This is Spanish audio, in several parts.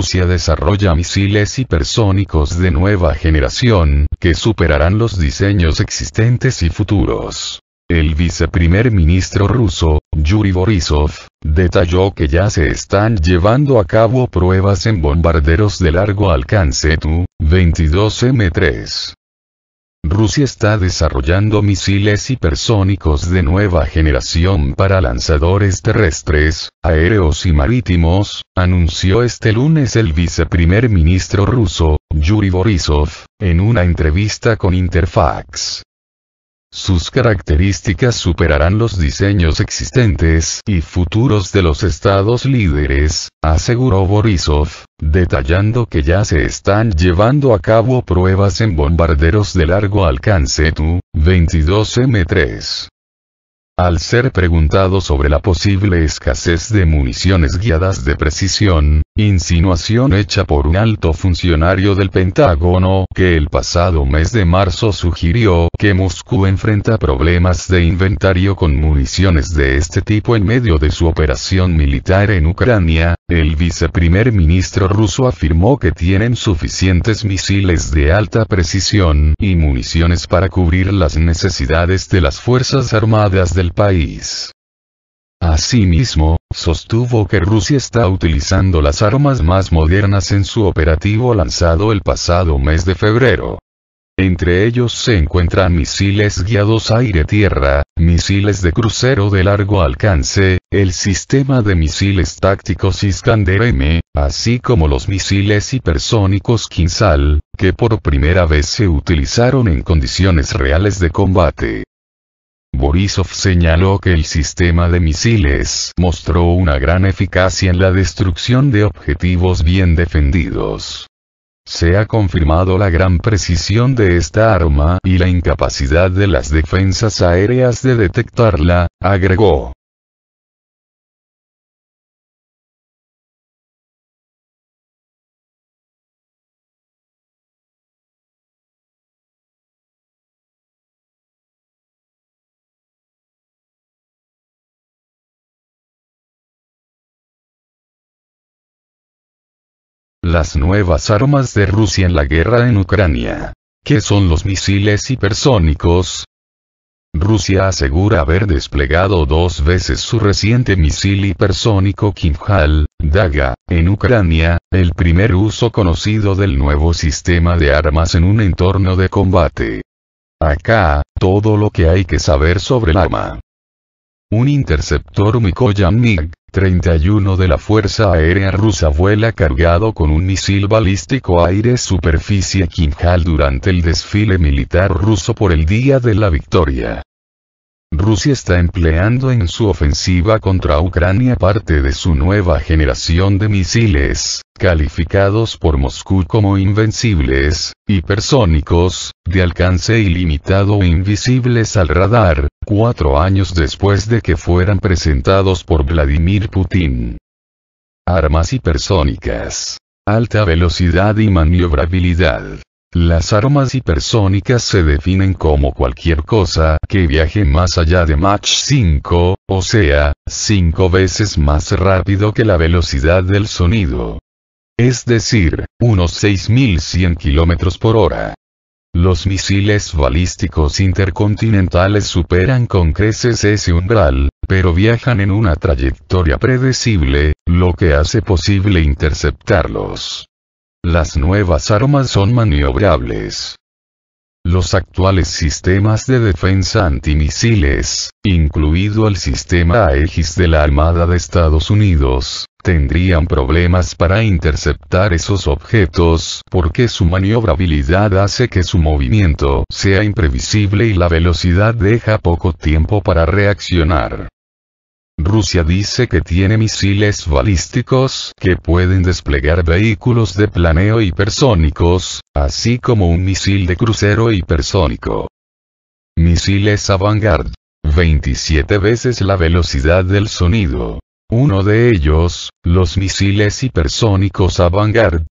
Rusia desarrolla misiles hipersónicos de nueva generación, que superarán los diseños existentes y futuros. El viceprimer ministro ruso, Yuri Borisov, detalló que ya se están llevando a cabo pruebas en bombarderos de largo alcance Tu-22M3. Rusia está desarrollando misiles hipersónicos de nueva generación para lanzadores terrestres, aéreos y marítimos, anunció este lunes el viceprimer ministro ruso, Yuri Borisov, en una entrevista con Interfax. Sus características superarán los diseños existentes y futuros de los estados líderes, aseguró Borisov, detallando que ya se están llevando a cabo pruebas en bombarderos de largo alcance Tu-22M3. Al ser preguntado sobre la posible escasez de municiones guiadas de precisión, Insinuación hecha por un alto funcionario del Pentágono que el pasado mes de marzo sugirió que Moscú enfrenta problemas de inventario con municiones de este tipo en medio de su operación militar en Ucrania, el viceprimer ministro ruso afirmó que tienen suficientes misiles de alta precisión y municiones para cubrir las necesidades de las Fuerzas Armadas del país. Asimismo, sostuvo que Rusia está utilizando las armas más modernas en su operativo lanzado el pasado mes de febrero. Entre ellos se encuentran misiles guiados aire-tierra, misiles de crucero de largo alcance, el sistema de misiles tácticos Iskander M, así como los misiles hipersónicos Kinsal, que por primera vez se utilizaron en condiciones reales de combate. Borisov señaló que el sistema de misiles mostró una gran eficacia en la destrucción de objetivos bien defendidos. Se ha confirmado la gran precisión de esta arma y la incapacidad de las defensas aéreas de detectarla, agregó. Las nuevas armas de Rusia en la guerra en Ucrania. ¿Qué son los misiles hipersónicos? Rusia asegura haber desplegado dos veces su reciente misil hipersónico kimhal Daga, en Ucrania, el primer uso conocido del nuevo sistema de armas en un entorno de combate. Acá, todo lo que hay que saber sobre el arma. Un interceptor Mikoyan MiG, 31 de la Fuerza Aérea Rusa vuela cargado con un misil balístico aire-superficie Kinjal durante el desfile militar ruso por el Día de la Victoria. Rusia está empleando en su ofensiva contra Ucrania parte de su nueva generación de misiles, calificados por Moscú como invencibles, hipersónicos, de alcance ilimitado e invisibles al radar, cuatro años después de que fueran presentados por Vladimir Putin. Armas hipersónicas. Alta velocidad y maniobrabilidad. Las armas hipersónicas se definen como cualquier cosa que viaje más allá de Mach 5, o sea, 5 veces más rápido que la velocidad del sonido. Es decir, unos 6100 km por hora. Los misiles balísticos intercontinentales superan con creces ese umbral, pero viajan en una trayectoria predecible, lo que hace posible interceptarlos. Las nuevas armas son maniobrables. Los actuales sistemas de defensa antimisiles, incluido el sistema Aegis de la Armada de Estados Unidos, tendrían problemas para interceptar esos objetos porque su maniobrabilidad hace que su movimiento sea imprevisible y la velocidad deja poco tiempo para reaccionar. Rusia dice que tiene misiles balísticos que pueden desplegar vehículos de planeo hipersónicos, así como un misil de crucero hipersónico. Misiles Avangard. 27 veces la velocidad del sonido. Uno de ellos, los misiles hipersónicos Avangard,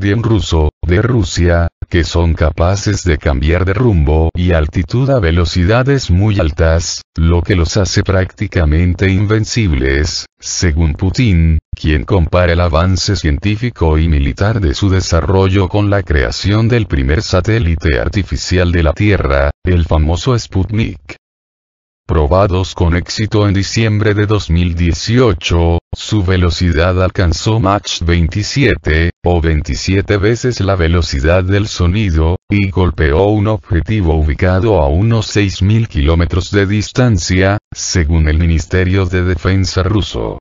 en ruso, de Rusia, que son capaces de cambiar de rumbo y altitud a velocidades muy altas, lo que los hace prácticamente invencibles, según Putin, quien compara el avance científico y militar de su desarrollo con la creación del primer satélite artificial de la Tierra, el famoso Sputnik probados con éxito en diciembre de 2018, su velocidad alcanzó Mach 27, o 27 veces la velocidad del sonido, y golpeó un objetivo ubicado a unos 6.000 kilómetros de distancia, según el Ministerio de Defensa ruso.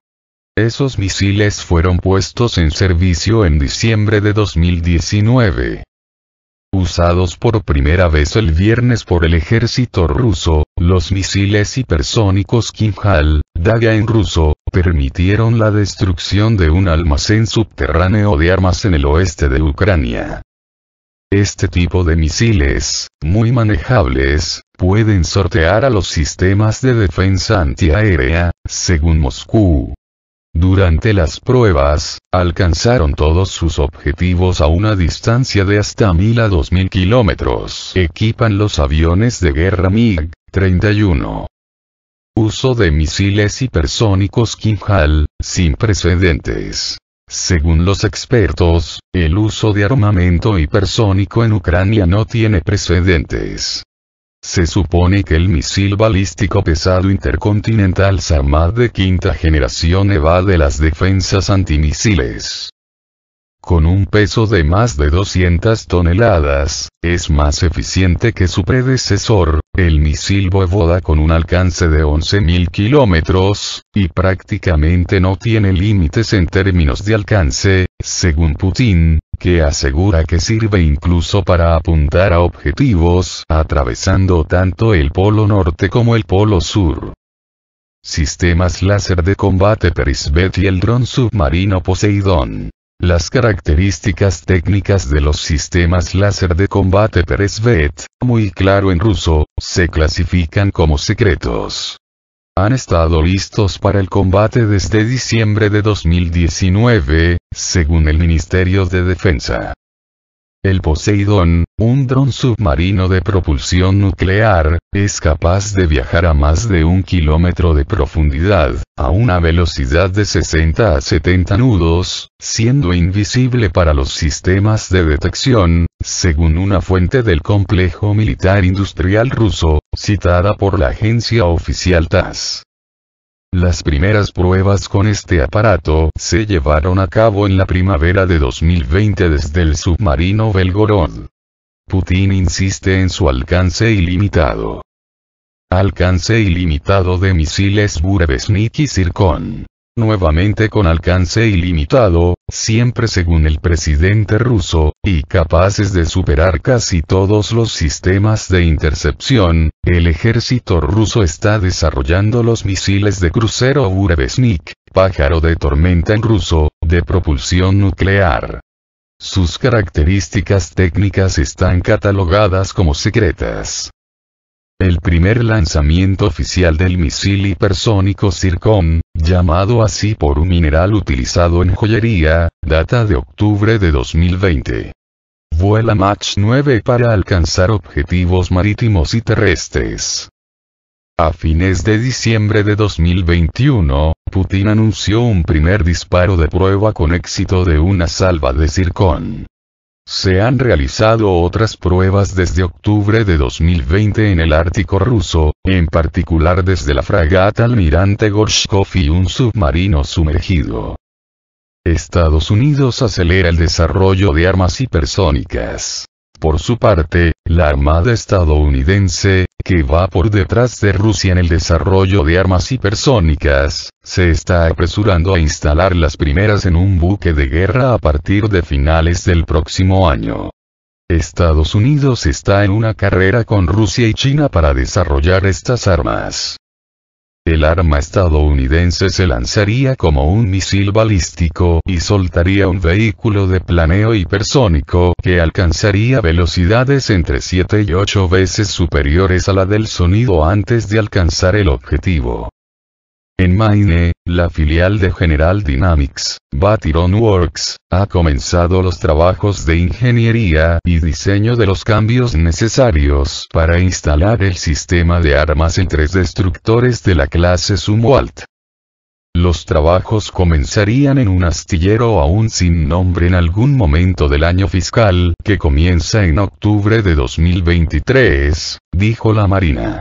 Esos misiles fueron puestos en servicio en diciembre de 2019 usados por primera vez el viernes por el ejército ruso, los misiles hipersónicos Kinjal, Daga en ruso, permitieron la destrucción de un almacén subterráneo de armas en el oeste de Ucrania. Este tipo de misiles, muy manejables, pueden sortear a los sistemas de defensa antiaérea, según Moscú, durante las pruebas, alcanzaron todos sus objetivos a una distancia de hasta 1000 a 2000 kilómetros. Equipan los aviones de guerra MiG-31. Uso de misiles hipersónicos Kinjal, sin precedentes. Según los expertos, el uso de armamento hipersónico en Ucrania no tiene precedentes. Se supone que el misil balístico pesado intercontinental SAMAD de quinta generación evade las defensas antimisiles. Con un peso de más de 200 toneladas, es más eficiente que su predecesor, el misil Boevoda con un alcance de 11.000 kilómetros, y prácticamente no tiene límites en términos de alcance, según Putin, que asegura que sirve incluso para apuntar a objetivos atravesando tanto el polo norte como el polo sur. Sistemas láser de combate Perisbet y el dron submarino Poseidón. Las características técnicas de los sistemas láser de combate Peresvet, muy claro en ruso, se clasifican como secretos. Han estado listos para el combate desde diciembre de 2019, según el Ministerio de Defensa. El Poseidón, un dron submarino de propulsión nuclear, es capaz de viajar a más de un kilómetro de profundidad, a una velocidad de 60 a 70 nudos, siendo invisible para los sistemas de detección, según una fuente del complejo militar industrial ruso, citada por la agencia oficial TASS. Las primeras pruebas con este aparato se llevaron a cabo en la primavera de 2020 desde el submarino Belgorod. Putin insiste en su alcance ilimitado. Alcance ilimitado de misiles Burevestnik y Zircon nuevamente con alcance ilimitado, siempre según el presidente ruso, y capaces de superar casi todos los sistemas de intercepción, el ejército ruso está desarrollando los misiles de crucero Urebesnik, pájaro de tormenta en ruso, de propulsión nuclear. Sus características técnicas están catalogadas como secretas. El primer lanzamiento oficial del misil hipersónico Zircon, llamado así por un mineral utilizado en joyería, data de octubre de 2020. Vuela Mach 9 para alcanzar objetivos marítimos y terrestres. A fines de diciembre de 2021, Putin anunció un primer disparo de prueba con éxito de una salva de Zircon. Se han realizado otras pruebas desde octubre de 2020 en el Ártico ruso, en particular desde la fragata almirante Gorshkov y un submarino sumergido. Estados Unidos acelera el desarrollo de armas hipersónicas. Por su parte, la Armada estadounidense, que va por detrás de Rusia en el desarrollo de armas hipersónicas, se está apresurando a instalar las primeras en un buque de guerra a partir de finales del próximo año. Estados Unidos está en una carrera con Rusia y China para desarrollar estas armas. El arma estadounidense se lanzaría como un misil balístico y soltaría un vehículo de planeo hipersónico que alcanzaría velocidades entre 7 y 8 veces superiores a la del sonido antes de alcanzar el objetivo. En Maine, la filial de General Dynamics, Batiron Works, ha comenzado los trabajos de ingeniería y diseño de los cambios necesarios para instalar el sistema de armas en tres destructores de la clase Sumwalt. Los trabajos comenzarían en un astillero aún sin nombre en algún momento del año fiscal, que comienza en octubre de 2023, dijo la Marina.